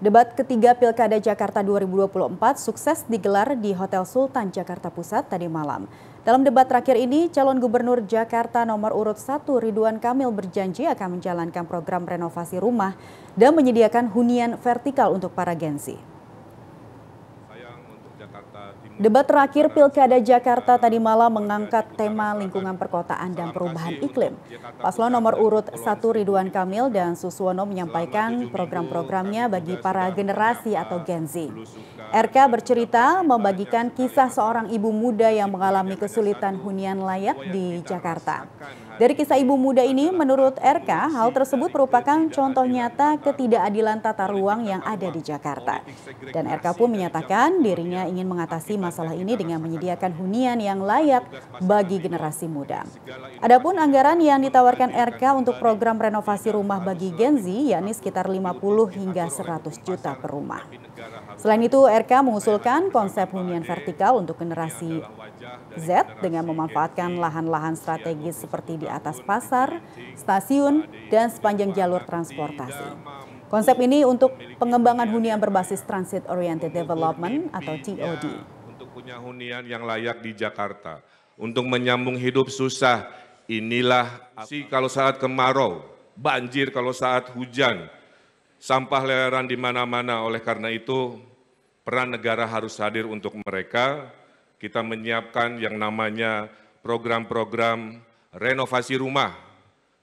Debat ketiga Pilkada Jakarta 2024 sukses digelar di Hotel Sultan Jakarta Pusat tadi malam. Dalam debat terakhir ini, calon gubernur Jakarta nomor urut 1 Ridwan Kamil berjanji akan menjalankan program renovasi rumah dan menyediakan hunian vertikal untuk para gensi. Debat terakhir Pilkada Jakarta tadi malam mengangkat tema lingkungan perkotaan dan perubahan iklim. Paslon nomor urut 1 Ridwan Kamil dan Suswono menyampaikan program-programnya bagi para generasi atau Gen Z. RK bercerita membagikan kisah seorang ibu muda yang mengalami kesulitan hunian layak di Jakarta. Dari kisah ibu muda ini, menurut RK, hal tersebut merupakan contoh nyata ketidakadilan tata ruang yang ada di Jakarta. Dan RK pun menyatakan dirinya ingin mengatasi masalah masalah ini dengan menyediakan hunian yang layak bagi generasi muda. Adapun anggaran yang ditawarkan RK untuk program renovasi rumah bagi Gen Z yakni sekitar 50 hingga 100 juta per rumah. Selain itu, RK mengusulkan konsep hunian vertikal untuk generasi Z dengan memanfaatkan lahan-lahan strategis seperti di atas pasar, stasiun, dan sepanjang jalur transportasi. Konsep ini untuk pengembangan hunian berbasis Transit Oriented Development atau TOD satu hunian yang layak di Jakarta. Untuk menyambung hidup susah, inilah si kalau saat kemarau, banjir kalau saat hujan, sampah leheran di mana-mana. Oleh karena itu, peran negara harus hadir untuk mereka. Kita menyiapkan yang namanya program-program renovasi rumah.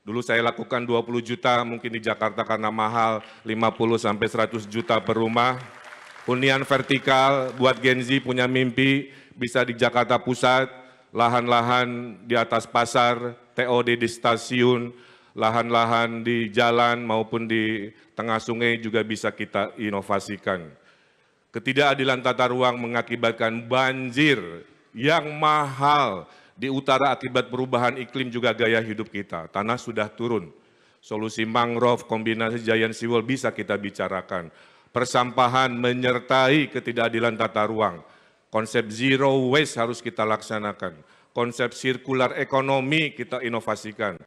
Dulu saya lakukan 20 juta, mungkin di Jakarta karena mahal, 50 sampai 100 juta per rumah hunian vertikal buat Gen Z punya mimpi bisa di Jakarta Pusat, lahan-lahan di atas pasar, TOD di stasiun, lahan-lahan di jalan maupun di tengah sungai juga bisa kita inovasikan. Ketidakadilan tata ruang mengakibatkan banjir yang mahal di utara akibat perubahan iklim juga gaya hidup kita. Tanah sudah turun. Solusi mangrove kombinasi giant seawall bisa kita bicarakan persampahan menyertai ketidakadilan tata ruang. Konsep zero waste harus kita laksanakan. Konsep sirkular ekonomi kita inovasikan.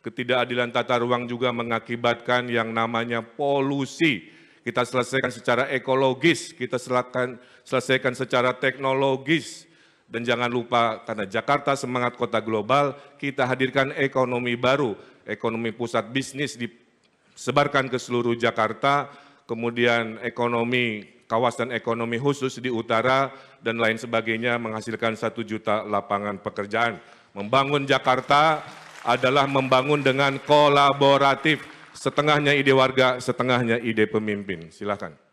Ketidakadilan tata ruang juga mengakibatkan yang namanya polusi. Kita selesaikan secara ekologis, kita selakan, selesaikan secara teknologis. Dan jangan lupa karena Jakarta semangat kota global, kita hadirkan ekonomi baru, ekonomi pusat bisnis disebarkan ke seluruh Jakarta, kemudian ekonomi kawasan ekonomi khusus di utara dan lain sebagainya menghasilkan satu juta lapangan pekerjaan. Membangun Jakarta adalah membangun dengan kolaboratif, setengahnya ide warga, setengahnya ide pemimpin. Silakan.